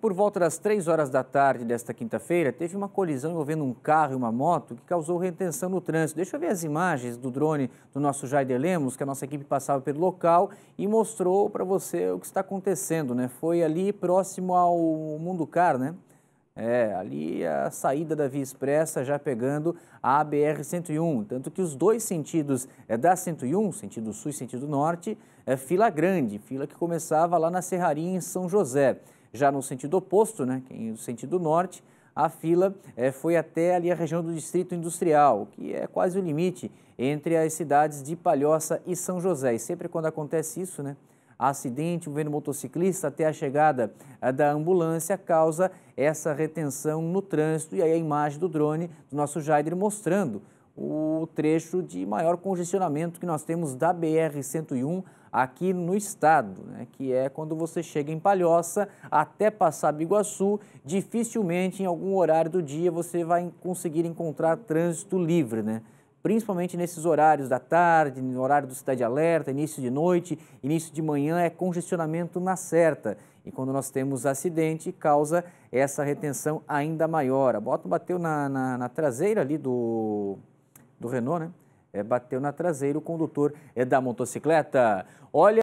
por volta das 3 horas da tarde desta quinta-feira, teve uma colisão envolvendo um carro e uma moto que causou retenção no trânsito. Deixa eu ver as imagens do drone do nosso Jaider Lemos, que a nossa equipe passava pelo local e mostrou para você o que está acontecendo. Né? Foi ali próximo ao Mundo Car, né? É, ali a saída da Via Expressa já pegando a BR-101, tanto que os dois sentidos é, da 101, sentido sul e sentido norte, é fila grande, fila que começava lá na Serraria em São José. Já no sentido oposto, né, é no sentido norte, a fila é, foi até ali a região do Distrito Industrial, que é quase o limite entre as cidades de Palhoça e São José. E sempre quando acontece isso, né, acidente vendo motociclista até a chegada eh, da ambulância causa essa retenção no trânsito. E aí a imagem do drone do nosso Jaider mostrando o trecho de maior congestionamento que nós temos da BR-101 aqui no estado, né? que é quando você chega em Palhoça até passar Biguaçu, dificilmente em algum horário do dia você vai conseguir encontrar trânsito livre, né? principalmente nesses horários da tarde, no horário do Cidade Alerta, início de noite, início de manhã, é congestionamento na certa. E quando nós temos acidente, causa essa retenção ainda maior. A bota bateu na, na, na traseira ali do, do Renault, né? É, bateu na traseira o condutor é da motocicleta. Olha.